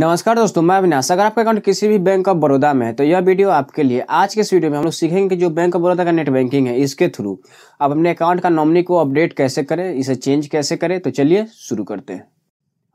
नमस्कार दोस्तों मैं अविनाश अगर आपका अकाउंट किसी भी बैंक ऑफ बड़ौदा में है तो यह वीडियो आपके लिए आज के इस वीडियो में हम लोग सीखेंगे कि जो बैंक ऑफ बड़ौदा का नेट बैंकिंग है इसके थ्रू आप अपने अकाउंट का नॉमनी को अपडेट कैसे करें इसे चेंज कैसे करें तो चलिए शुरू करते हैं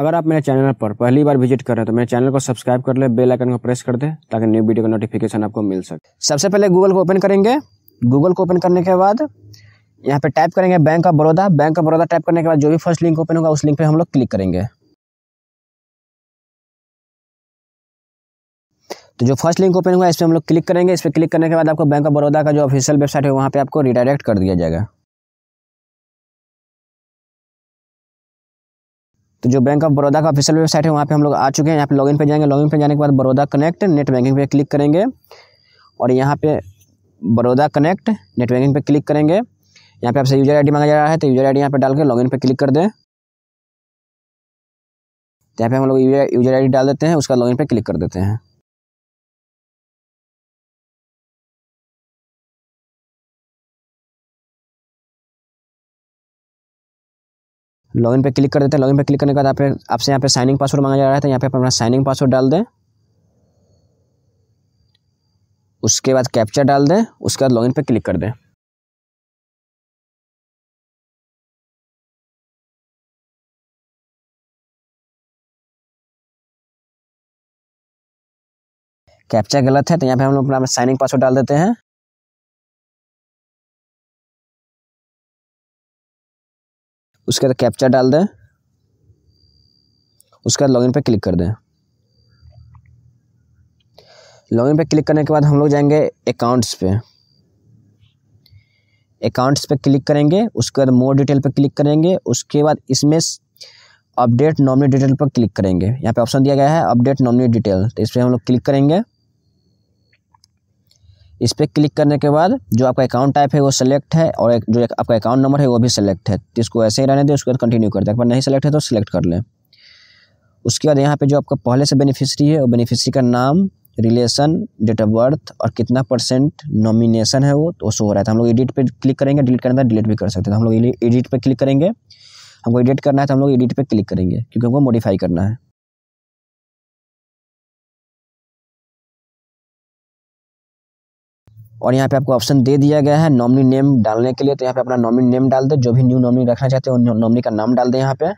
अगर आप मेरे चैनल पर पहली बार विजिट कर रहे हैं तो मेरे चैनल को सब्सक्राइब कर ले बेल आइकन को प्रेस कर दे ताकि न्यू वीडियो का नोटिफिकेशन आपको मिल सके सबसे पहले गूगल को ओपन करेंगे गूगल को ओपन करने के बाद यहाँ पे टाइप करेंगे bank of Baroda bank of Baroda type करने के बाद जो भी फर्स्ट लिंक ओपन होगा उस लिंक पे हम लोग क्लिक करेंगे तो जो फर्स्ट लिंक ओपन हुआ इस पर हम लोग क्लिक करेंगे इस पर क्लिक करने के बाद आपको बैंक ऑफ बड़ौदा का जो ऑफिशियल वेबसाइट है वहाँ पर आपको रिडायरेक्ट कर दिया जाएगा तो जो बैंक ऑफ बड़ौदा का ऑफिशियल वेबसाइट है वहाँ पे हम लोग आ चुके हैं यहाँ पे लॉगिन पे जाएंगे लॉगिन पे जाने के बाद बड़ौदा कनेक्ट नेट बैंकिंग पे क्लिक करेंगे और यहाँ पे बड़ौदा कनेक्ट नेट बैंकिंग पे क्लिक करेंगे यहाँ पे आपसे यूजर आईडी मांगा जा रहा है तो यूजर आईडी यहाँ पे डाल के लॉगिन पे क्लिक कर दें तो यहाँ पर हम लोग यूजर आई डाल देते हैं उसका लॉगिन पर क्लिक कर देते हैं लॉगिन पे क्लिक कर देते हैं लॉगिन पे क्लिक करने के बाद आप आपसे यहाँ पे साइनिंग पासवर्ड मांगा जा रहा है तो यहाँ पे आप अपना साइनिंग पासवर्ड डाल दें उसके बाद कैप्चर डाल दें उसके बाद लॉगिन पे क्लिक कर दें कैप्चा गलत है तो यहाँ पे हम लोग अपना साइनिंग पासवर्ड डाल देते हैं उसके बाद कैप्चा डाल दें उसके बाद लॉगिन पर क्लिक कर दें लॉगिन पर क्लिक करने के बाद हम लोग जाएंगे अकाउंट्स पे अकाउंट्स पे क्लिक करेंगे उसके बाद मोर डिटेल पर क्लिक करेंगे उसके बाद इसमें अपडेट नॉमिनी डिटेल पर क्लिक करेंगे यहाँ पे ऑप्शन दिया गया है अपडेट नॉमिनी डिटेल तो इस पर हम लोग क्लिक करेंगे इस पर क्लिक करने के बाद जो आपका अकाउंट टाइप है वो सेलेक्ट है और एक जो एक आपका अकाउंट नंबर है वो भी सेलेक्ट है तो इसको ऐसे ही रहने दें उसके बाद कंटिन्यू कर दें अगर नहीं सेलेक्ट है तो सेलेक्ट कर लें उसके बाद यहाँ पे जो आपका पहले से बेनिफिशरी है वो बेनिफिशरी का नाम रिलेशन डेट ऑफ बर्थ और कितना परसेंट नॉमिनेशन है वो तो शो हो रहा है तो हम लोग एडिट पर क्लिक करेंगे डिलीट करना डिलीट भी कर सकते हैं तो हम लोग एडिट पर क्लिक करेंगे हमको एडिट करना है तो हम लोग एडिट पर क्लिक करेंगे क्योंकि हमको मॉडिफाई करना है और यहाँ पे आपको ऑप्शन दे दिया गया है नॉमिनी नेम डालने के लिए तो यहाँ पे अपना नॉमिनी नेम डाल दे जो भी न्यू नॉमिनी रखना चाहते हो नॉमिनी का नाम डाल दें यहाँ पे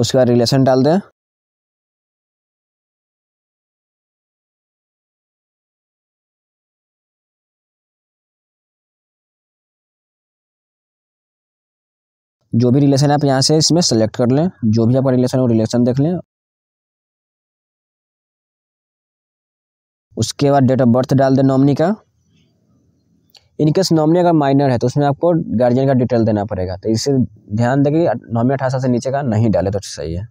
उसका रिलेशन डाल दें जो भी रिलेशन है आप यहाँ से इसमें सेलेक्ट कर लें जो भी आपका रिलेशन है वो रिलेशन देख लें उसके बाद डेट ऑफ बर्थ डाल दें नॉमनी का इनकेस नॉमनी अगर माइनर है तो उसमें आपको गार्जियन का डिटेल देना पड़ेगा तो इसे ध्यान दें कि नॉमनी अठारह साल से नीचे का नहीं डाले तो अच्छा सही है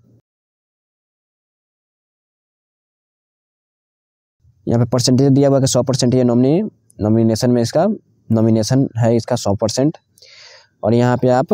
यहाँ पे परसेंटेज दिया हुआ कि सौ परसेंट ये नॉमिनी नॉमिनेशन में इसका नॉमिनेशन है इसका सौ परसेंट और यहाँ पे आप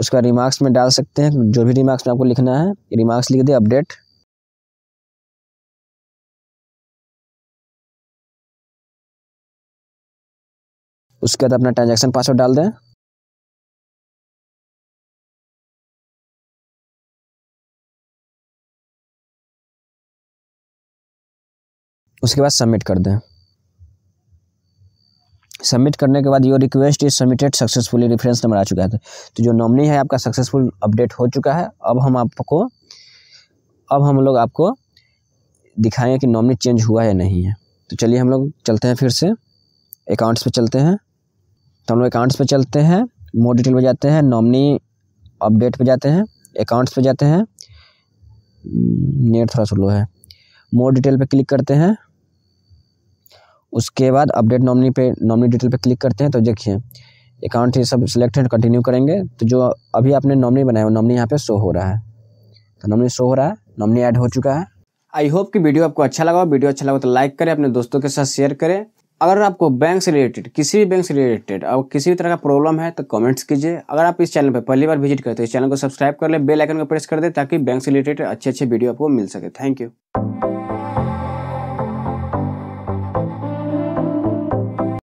उसका रिमार्क्स में डाल सकते हैं जो भी रिमार्क्स में आपको लिखना है रिमार्क्स लिख दे अपडेट उसके बाद अपना ट्रांजैक्शन पासवर्ड डाल दें उसके बाद सबमिट कर दें सबमिट करने के बाद your request is submitted successfully reference number आ चुका है तो जो नॉमनी है आपका सक्सेसफुल अपडेट हो चुका है अब हम आपको अब हम लोग आपको दिखाएंगे कि नॉमनी चेंज हुआ या नहीं है तो चलिए हम लोग चलते हैं फिर से अकाउंट्स पे चलते हैं तो हम लोग अकाउंट्स पे चलते हैं मोर डिटेल पर जाते हैं नॉमनी अपडेट पे जाते हैं अकाउंट्स पे जाते हैं hmm, नेट थोड़ा स्लो है मोर डिटेल पे क्लिक करते हैं उसके बाद अपडेट नॉमनी पे नॉमनी डिटेल पे क्लिक करते हैं तो देखिए अकाउंट ये सब सिलेक्ट है कंटिन्यू करेंगे तो जो अभी आपने नॉमनी बनाया वो नॉमनी यहाँ पे शो हो रहा है तो नॉमनी शो हो रहा है नॉमनी ऐड हो चुका है आई होप कि वीडियो आपको अच्छा लगा वीडियो अच्छा लगा तो लाइक करें अपने दोस्तों के साथ शेयर करें अगर आपको बैंक से रिलेटेड किसी भी बैंक से रिलेटेड और किसी भी तरह का प्रॉब्लम है तो कमेंट्स कीजिए अगर आप इस चैनल पर पहली बार विजिट करते हैं इस चैनल को सब्सक्राइब कर ले बेल आइकन को प्रेस कर दे ताकि बैंक से रिलेटेड अच्छे अच्छे वीडियो आपको मिल सके थैंक यू